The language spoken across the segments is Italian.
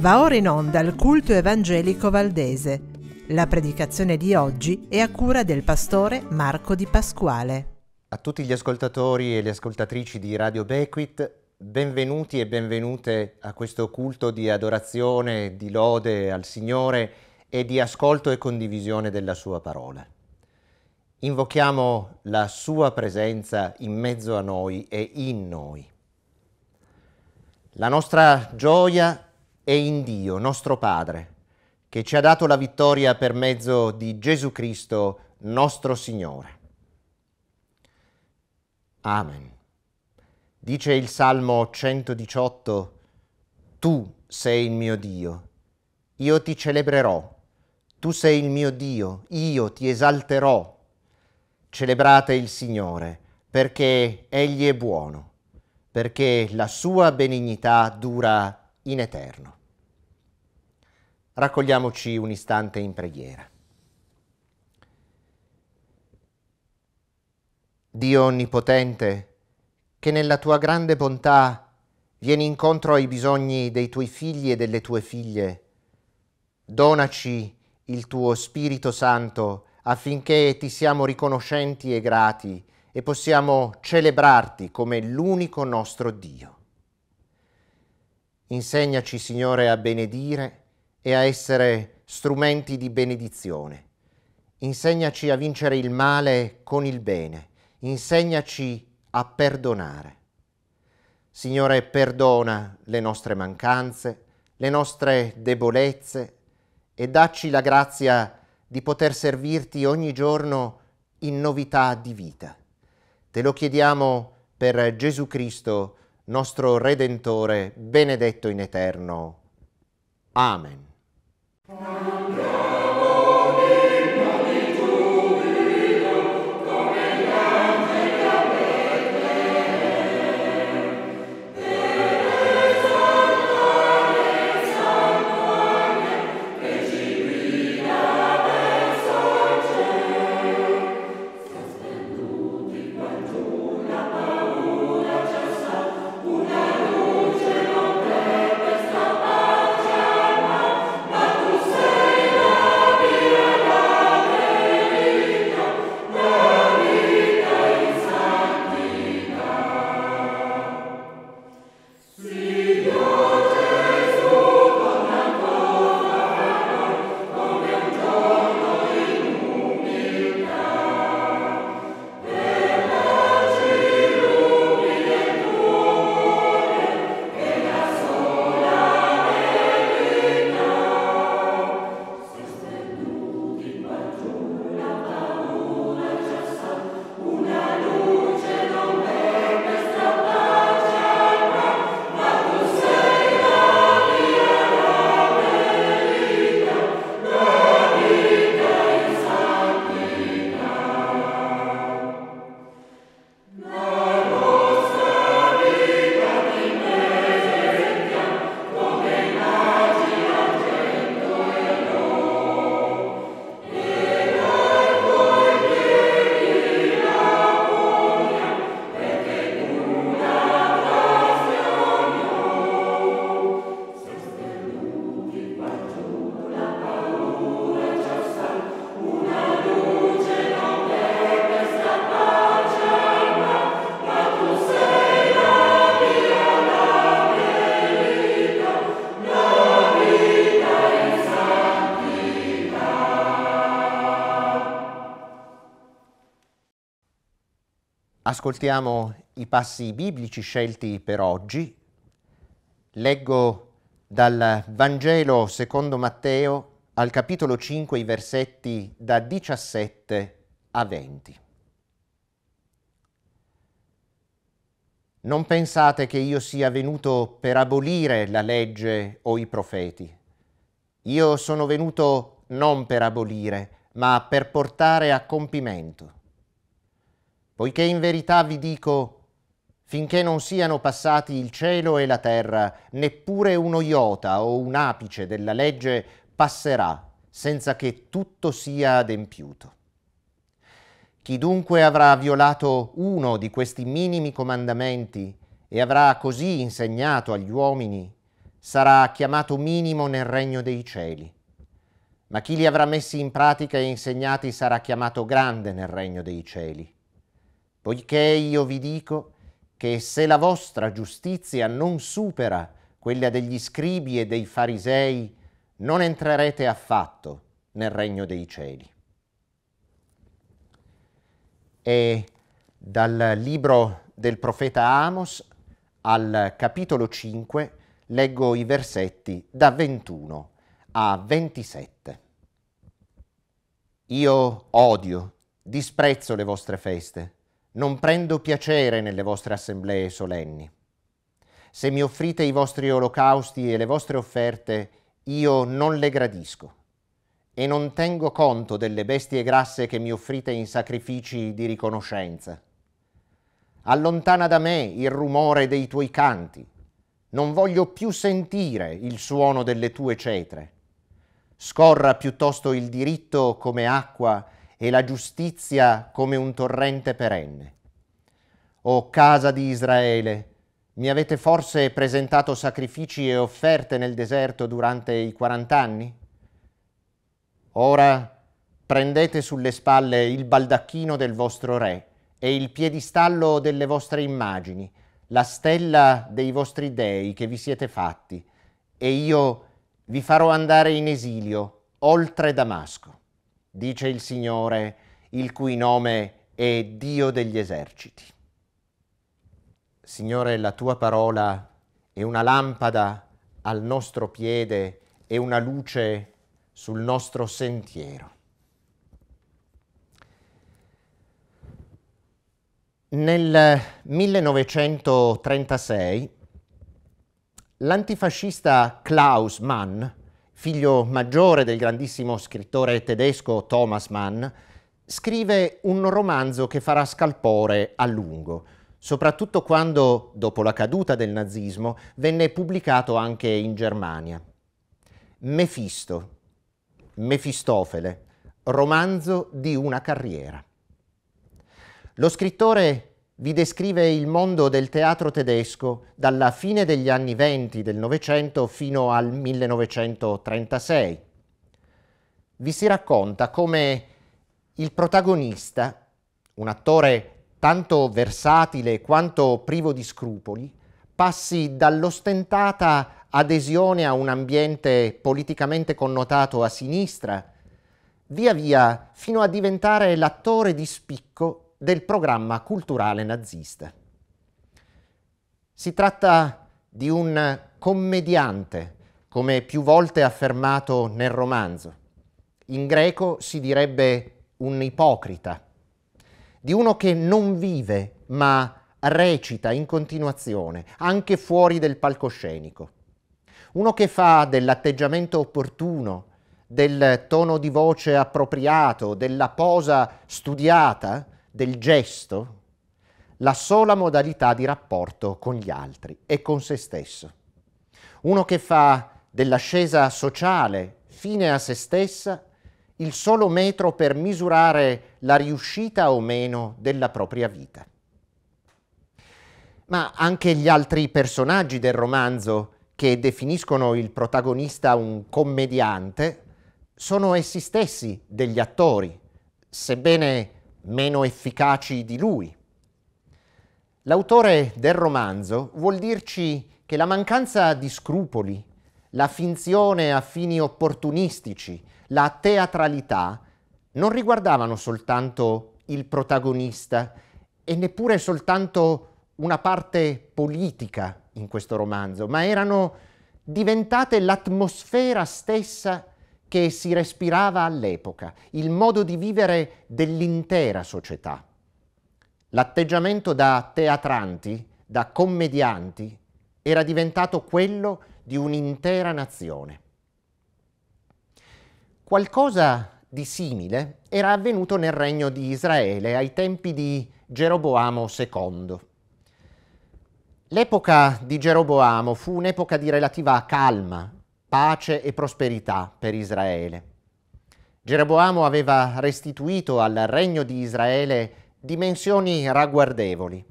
Va ora in onda il culto evangelico valdese. La predicazione di oggi è a cura del pastore Marco Di Pasquale. A tutti gli ascoltatori e le ascoltatrici di Radio Bequit, benvenuti e benvenute a questo culto di adorazione, di lode al Signore e di ascolto e condivisione della Sua parola. Invochiamo la sua presenza in mezzo a noi e in noi. La nostra gioia è in Dio, nostro Padre, che ci ha dato la vittoria per mezzo di Gesù Cristo, nostro Signore. Amen. Dice il Salmo 118, Tu sei il mio Dio, io ti celebrerò, tu sei il mio Dio, io ti esalterò Celebrate il Signore, perché Egli è buono, perché la sua benignità dura in eterno. Raccogliamoci un istante in preghiera. Dio Onnipotente, che nella tua grande bontà vieni incontro ai bisogni dei tuoi figli e delle tue figlie, donaci il tuo Spirito Santo affinché ti siamo riconoscenti e grati e possiamo celebrarti come l'unico nostro Dio. Insegnaci, Signore, a benedire e a essere strumenti di benedizione. Insegnaci a vincere il male con il bene. Insegnaci a perdonare. Signore, perdona le nostre mancanze, le nostre debolezze e dacci la grazia di di poter servirti ogni giorno in novità di vita. Te lo chiediamo per Gesù Cristo, nostro Redentore, benedetto in eterno. Amen. Amen. Ascoltiamo i passi biblici scelti per oggi. Leggo dal Vangelo secondo Matteo al capitolo 5 i versetti da 17 a 20. Non pensate che io sia venuto per abolire la legge o i profeti. Io sono venuto non per abolire, ma per portare a compimento. Poiché in verità vi dico, finché non siano passati il cielo e la terra, neppure uno iota o un apice della legge passerà senza che tutto sia adempiuto. Chi dunque avrà violato uno di questi minimi comandamenti e avrà così insegnato agli uomini, sarà chiamato minimo nel regno dei cieli. Ma chi li avrà messi in pratica e insegnati sarà chiamato grande nel regno dei cieli poiché io vi dico che se la vostra giustizia non supera quella degli scribi e dei farisei, non entrerete affatto nel regno dei cieli. E dal libro del profeta Amos al capitolo 5 leggo i versetti da 21 a 27. Io odio, disprezzo le vostre feste non prendo piacere nelle vostre assemblee solenni. Se mi offrite i vostri olocausti e le vostre offerte, io non le gradisco e non tengo conto delle bestie grasse che mi offrite in sacrifici di riconoscenza. Allontana da me il rumore dei tuoi canti, non voglio più sentire il suono delle tue cetre. Scorra piuttosto il diritto come acqua e la giustizia come un torrente perenne. O casa di Israele, mi avete forse presentato sacrifici e offerte nel deserto durante i quarant'anni? Ora prendete sulle spalle il baldacchino del vostro re e il piedistallo delle vostre immagini, la stella dei vostri dei che vi siete fatti, e io vi farò andare in esilio oltre Damasco dice il Signore, il cui nome è Dio degli eserciti. Signore, la tua parola è una lampada al nostro piede e una luce sul nostro sentiero. Nel 1936 l'antifascista Klaus Mann figlio maggiore del grandissimo scrittore tedesco Thomas Mann, scrive un romanzo che farà scalpore a lungo, soprattutto quando, dopo la caduta del nazismo, venne pubblicato anche in Germania. Mefisto, Mefistofele, romanzo di una carriera. Lo scrittore vi descrive il mondo del teatro tedesco dalla fine degli anni venti del Novecento fino al 1936. Vi si racconta come il protagonista, un attore tanto versatile quanto privo di scrupoli, passi dall'ostentata adesione a un ambiente politicamente connotato a sinistra, via via fino a diventare l'attore di spicco del programma culturale nazista. Si tratta di un commediante, come più volte affermato nel romanzo. In greco si direbbe un ipocrita, di uno che non vive ma recita in continuazione, anche fuori del palcoscenico. Uno che fa dell'atteggiamento opportuno, del tono di voce appropriato, della posa studiata, del gesto la sola modalità di rapporto con gli altri e con se stesso. Uno che fa dell'ascesa sociale fine a se stessa il solo metro per misurare la riuscita o meno della propria vita. Ma anche gli altri personaggi del romanzo che definiscono il protagonista un commediante sono essi stessi degli attori, sebbene meno efficaci di lui. L'autore del romanzo vuol dirci che la mancanza di scrupoli, la finzione a fini opportunistici, la teatralità non riguardavano soltanto il protagonista e neppure soltanto una parte politica in questo romanzo, ma erano diventate l'atmosfera stessa che si respirava all'epoca, il modo di vivere dell'intera società. L'atteggiamento da teatranti, da commedianti, era diventato quello di un'intera nazione. Qualcosa di simile era avvenuto nel regno di Israele ai tempi di Geroboamo II. L'epoca di Geroboamo fu un'epoca di relativa calma pace e prosperità per Israele. Geroboamo aveva restituito al regno di Israele dimensioni ragguardevoli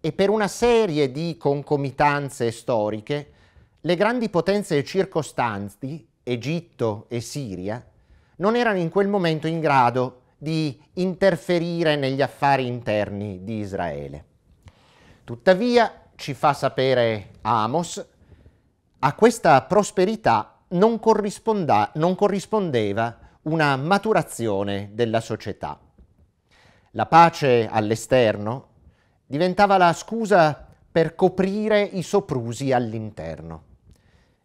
e per una serie di concomitanze storiche le grandi potenze circostanti, Egitto e Siria, non erano in quel momento in grado di interferire negli affari interni di Israele. Tuttavia, ci fa sapere Amos, a questa prosperità non, non corrispondeva una maturazione della società. La pace all'esterno diventava la scusa per coprire i soprusi all'interno.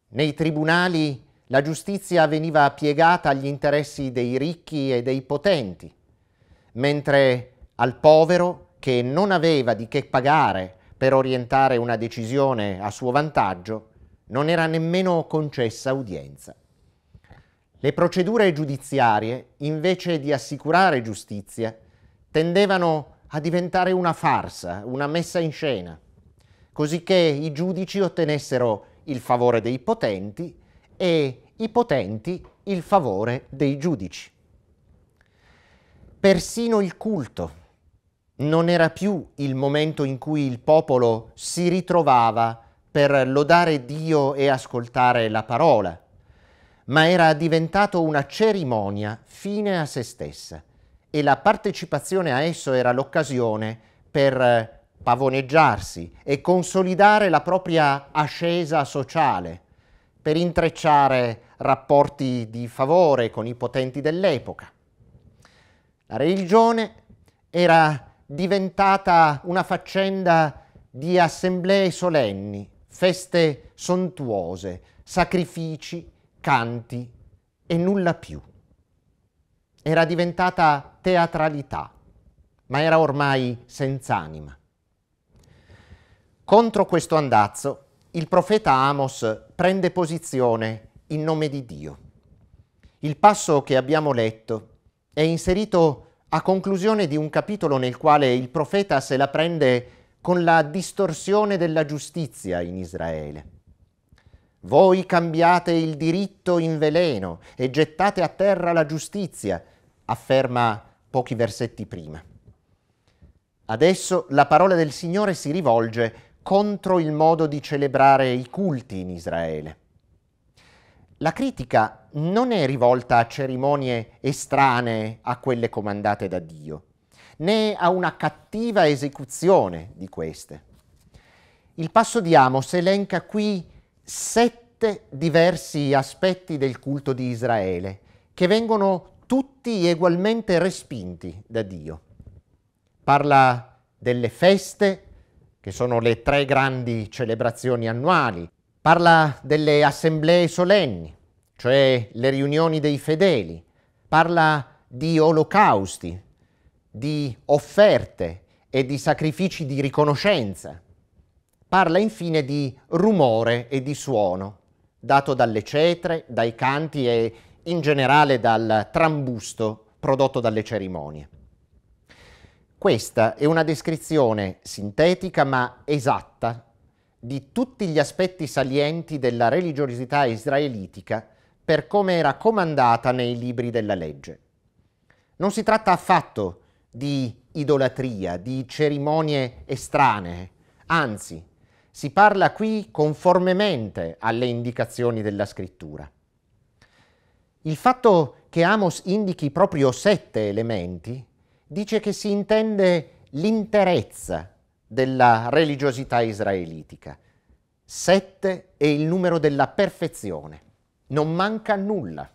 Nei tribunali la giustizia veniva piegata agli interessi dei ricchi e dei potenti, mentre al povero, che non aveva di che pagare per orientare una decisione a suo vantaggio, non era nemmeno concessa udienza. Le procedure giudiziarie, invece di assicurare giustizia, tendevano a diventare una farsa, una messa in scena, cosicché i giudici ottenessero il favore dei potenti e i potenti il favore dei giudici. Persino il culto non era più il momento in cui il popolo si ritrovava per lodare Dio e ascoltare la parola, ma era diventato una cerimonia fine a se stessa e la partecipazione a esso era l'occasione per pavoneggiarsi e consolidare la propria ascesa sociale, per intrecciare rapporti di favore con i potenti dell'epoca. La religione era diventata una faccenda di assemblee solenni, feste sontuose, sacrifici, canti e nulla più. Era diventata teatralità, ma era ormai senza anima. Contro questo andazzo, il profeta Amos prende posizione in nome di Dio. Il passo che abbiamo letto è inserito a conclusione di un capitolo nel quale il profeta se la prende con la distorsione della giustizia in Israele. Voi cambiate il diritto in veleno e gettate a terra la giustizia, afferma pochi versetti prima. Adesso la parola del Signore si rivolge contro il modo di celebrare i culti in Israele. La critica non è rivolta a cerimonie estranee a quelle comandate da Dio né a una cattiva esecuzione di queste. Il passo di Amos elenca qui sette diversi aspetti del culto di Israele, che vengono tutti egualmente respinti da Dio. Parla delle feste, che sono le tre grandi celebrazioni annuali, parla delle assemblee solenni, cioè le riunioni dei fedeli, parla di olocausti, di offerte e di sacrifici di riconoscenza. Parla infine di rumore e di suono, dato dalle cetre, dai canti e in generale dal trambusto prodotto dalle cerimonie. Questa è una descrizione sintetica ma esatta di tutti gli aspetti salienti della religiosità israelitica per come era comandata nei libri della legge. Non si tratta affatto di di idolatria, di cerimonie estranee, anzi si parla qui conformemente alle indicazioni della scrittura. Il fatto che Amos indichi proprio sette elementi dice che si intende l'interezza della religiosità israelitica. Sette è il numero della perfezione, non manca nulla.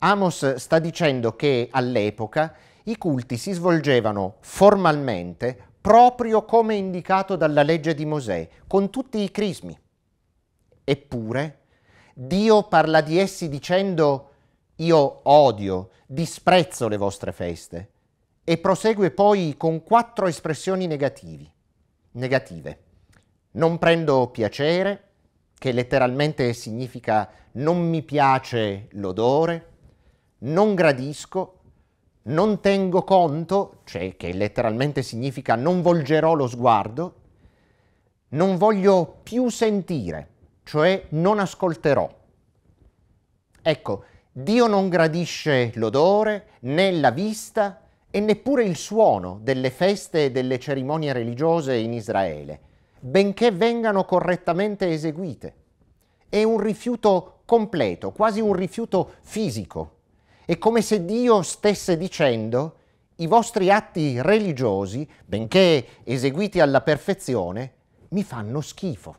Amos sta dicendo che all'epoca i culti si svolgevano formalmente proprio come indicato dalla legge di Mosè, con tutti i crismi. Eppure Dio parla di essi dicendo io odio, disprezzo le vostre feste e prosegue poi con quattro espressioni negativi, negative. Non prendo piacere, che letteralmente significa non mi piace l'odore, non gradisco, non tengo conto, cioè che letteralmente significa non volgerò lo sguardo, non voglio più sentire, cioè non ascolterò. Ecco, Dio non gradisce l'odore, né la vista e neppure il suono delle feste e delle cerimonie religiose in Israele, benché vengano correttamente eseguite. È un rifiuto completo, quasi un rifiuto fisico è come se Dio stesse dicendo i vostri atti religiosi, benché eseguiti alla perfezione, mi fanno schifo.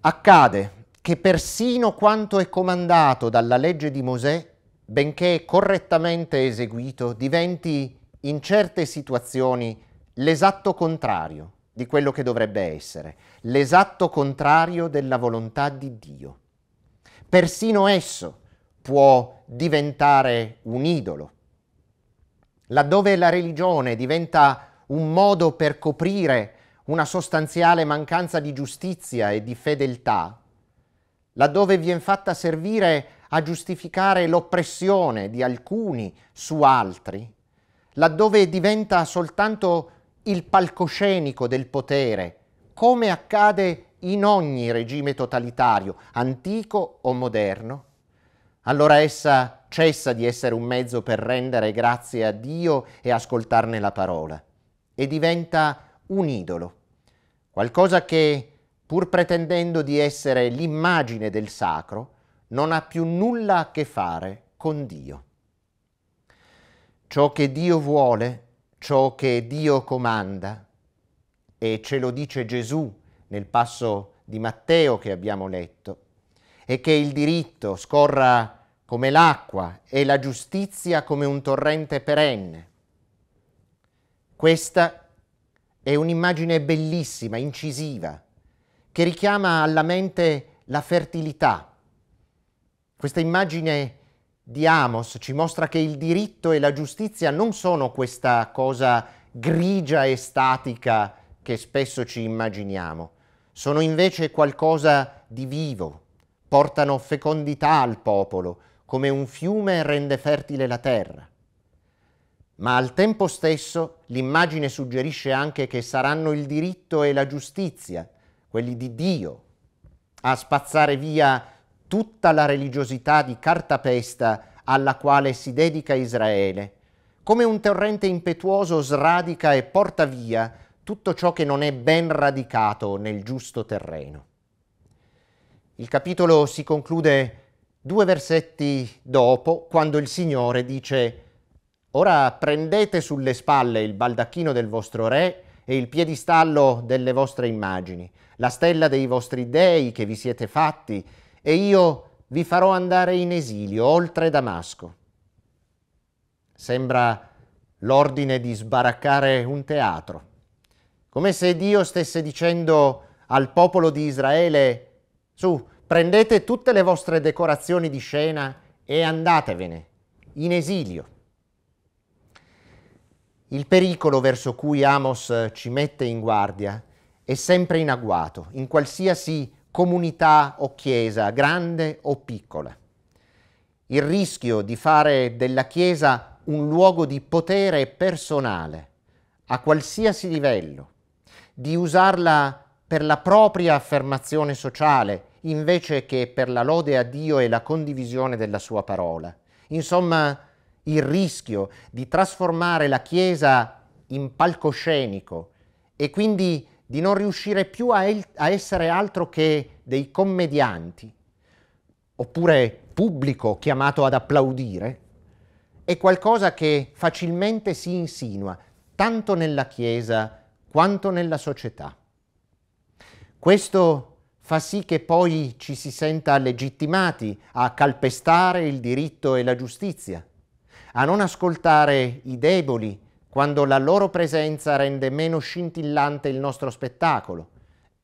Accade che persino quanto è comandato dalla legge di Mosè, benché correttamente eseguito, diventi in certe situazioni l'esatto contrario di quello che dovrebbe essere, l'esatto contrario della volontà di Dio. Persino esso, può diventare un idolo, laddove la religione diventa un modo per coprire una sostanziale mancanza di giustizia e di fedeltà, laddove viene fatta servire a giustificare l'oppressione di alcuni su altri, laddove diventa soltanto il palcoscenico del potere, come accade in ogni regime totalitario, antico o moderno, allora essa cessa di essere un mezzo per rendere grazie a Dio e ascoltarne la parola e diventa un idolo, qualcosa che, pur pretendendo di essere l'immagine del sacro, non ha più nulla a che fare con Dio. Ciò che Dio vuole, ciò che Dio comanda, e ce lo dice Gesù nel passo di Matteo che abbiamo letto, è che il diritto scorra come l'acqua e la giustizia come un torrente perenne. Questa è un'immagine bellissima, incisiva, che richiama alla mente la fertilità. Questa immagine di Amos ci mostra che il diritto e la giustizia non sono questa cosa grigia e statica che spesso ci immaginiamo, sono invece qualcosa di vivo, portano fecondità al popolo, come un fiume rende fertile la terra. Ma al tempo stesso l'immagine suggerisce anche che saranno il diritto e la giustizia, quelli di Dio, a spazzare via tutta la religiosità di cartapesta alla quale si dedica Israele, come un torrente impetuoso sradica e porta via tutto ciò che non è ben radicato nel giusto terreno. Il capitolo si conclude Due versetti dopo, quando il Signore dice Ora prendete sulle spalle il baldacchino del vostro re e il piedistallo delle vostre immagini, la stella dei vostri dei che vi siete fatti, e io vi farò andare in esilio oltre Damasco. Sembra l'ordine di sbaraccare un teatro, come se Dio stesse dicendo al popolo di Israele, su, Prendete tutte le vostre decorazioni di scena e andatevene in esilio. Il pericolo verso cui Amos ci mette in guardia è sempre in agguato, in qualsiasi comunità o chiesa, grande o piccola. Il rischio di fare della chiesa un luogo di potere personale, a qualsiasi livello, di usarla per la propria affermazione sociale, invece che per la lode a Dio e la condivisione della sua parola. Insomma, il rischio di trasformare la Chiesa in palcoscenico e quindi di non riuscire più a, el- a essere altro che dei commedianti, oppure pubblico chiamato ad applaudire, è qualcosa che facilmente si insinua tanto nella Chiesa quanto nella società. Questo fa sì che poi ci si senta legittimati a calpestare il diritto e la giustizia, a non ascoltare i deboli quando la loro presenza rende meno scintillante il nostro spettacolo,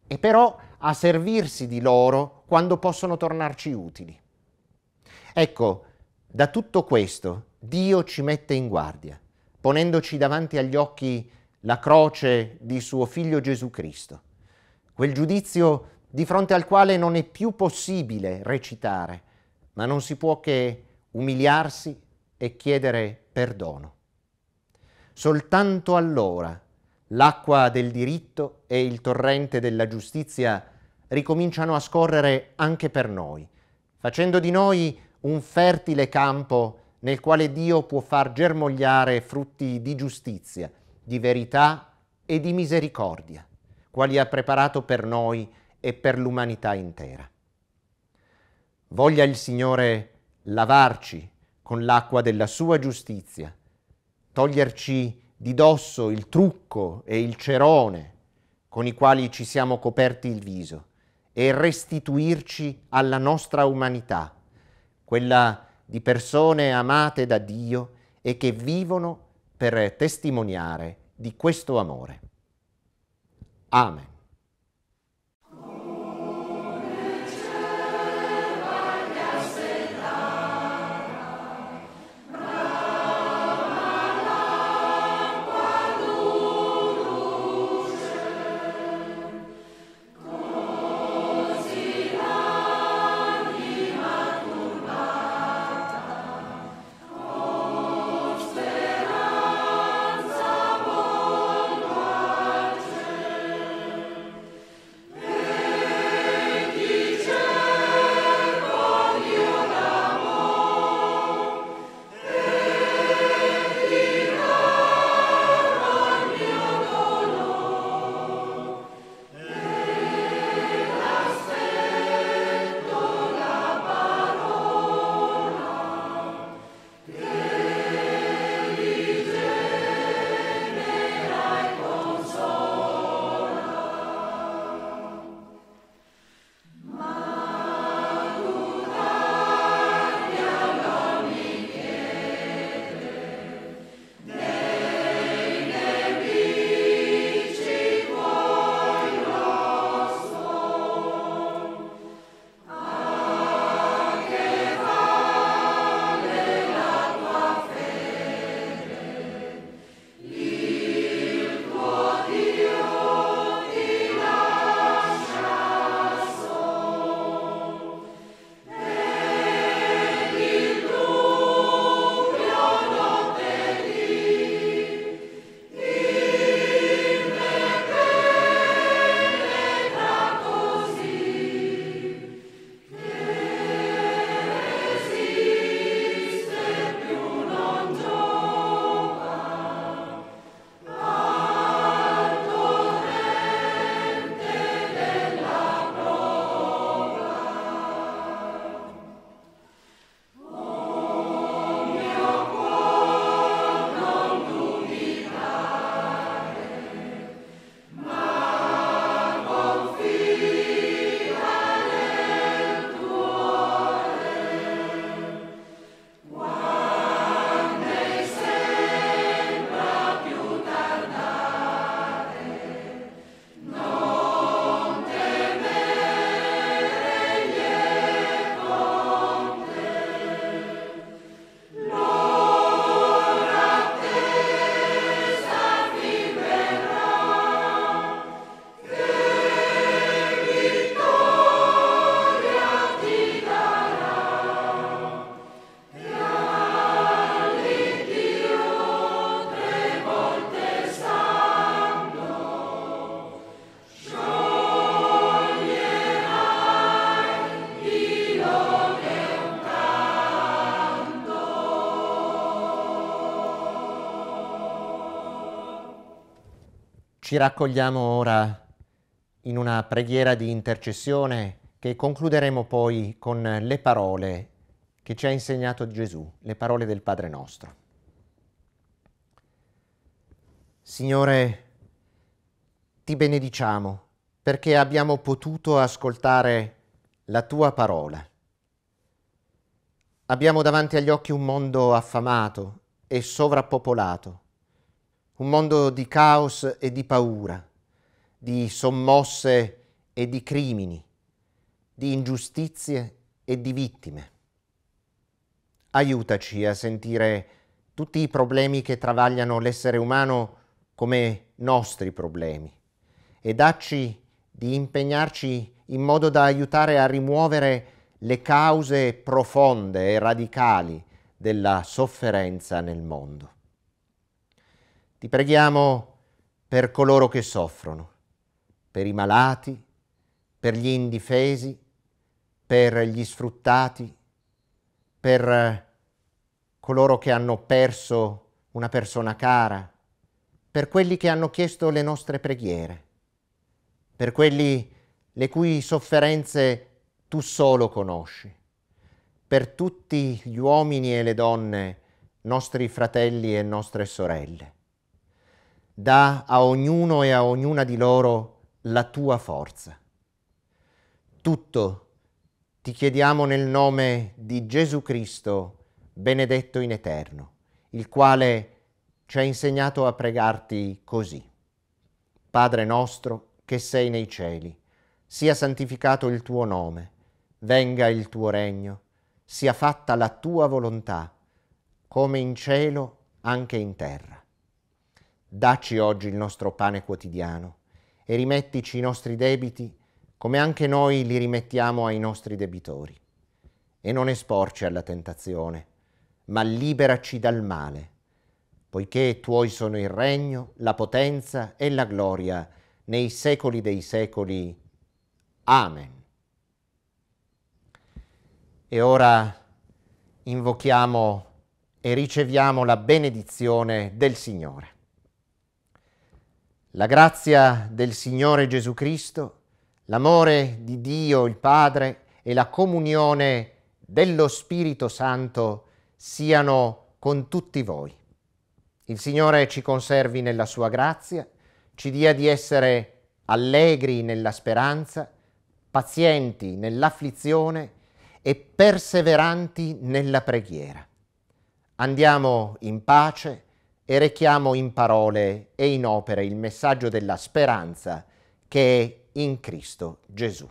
e però a servirsi di loro quando possono tornarci utili. Ecco, da tutto questo Dio ci mette in guardia, ponendoci davanti agli occhi la croce di suo Figlio Gesù Cristo, quel giudizio di fronte al quale non è più possibile recitare, ma non si può che umiliarsi e chiedere perdono. Soltanto allora l'acqua del diritto e il torrente della giustizia ricominciano a scorrere anche per noi, facendo di noi un fertile campo nel quale Dio può far germogliare frutti di giustizia, di verità e di misericordia, quali ha preparato per noi e per l'umanità intera. Voglia il Signore lavarci con l'acqua della sua giustizia, toglierci di dosso il trucco e il cerone con i quali ci siamo coperti il viso e restituirci alla nostra umanità, quella di persone amate da Dio e che vivono per testimoniare di questo amore. Amen. Ci raccogliamo ora in una preghiera di intercessione che concluderemo poi con le parole che ci ha insegnato Gesù, le parole del Padre nostro. Signore, ti benediciamo perché abbiamo potuto ascoltare la tua parola. Abbiamo davanti agli occhi un mondo affamato e sovrappopolato un mondo di caos e di paura, di sommosse e di crimini, di ingiustizie e di vittime. Aiutaci a sentire tutti i problemi che travagliano l'essere umano come nostri problemi e dacci di impegnarci in modo da aiutare a rimuovere le cause profonde e radicali della sofferenza nel mondo. Ti preghiamo per coloro che soffrono, per i malati, per gli indifesi, per gli sfruttati, per coloro che hanno perso una persona cara, per quelli che hanno chiesto le nostre preghiere, per quelli le cui sofferenze tu solo conosci, per tutti gli uomini e le donne, nostri fratelli e nostre sorelle dà a ognuno e a ognuna di loro la tua forza. Tutto ti chiediamo nel nome di Gesù Cristo, benedetto in eterno, il quale ci ha insegnato a pregarti così. Padre nostro che sei nei cieli, sia santificato il tuo nome, venga il tuo regno, sia fatta la tua volontà, come in cielo anche in terra. Dacci oggi il nostro pane quotidiano e rimettici i nostri debiti come anche noi li rimettiamo ai nostri debitori. E non esporci alla tentazione, ma liberaci dal male, poiché tuoi sono il regno, la potenza e la gloria nei secoli dei secoli. Amen. E ora invochiamo e riceviamo la benedizione del Signore. La grazia del Signore Gesù Cristo, l'amore di Dio il Padre e la comunione dello Spirito Santo siano con tutti voi. Il Signore ci conservi nella sua grazia, ci dia di essere allegri nella speranza, pazienti nell'afflizione e perseveranti nella preghiera. Andiamo in pace e rechiamo in parole e in opere il messaggio della speranza che è in Cristo Gesù.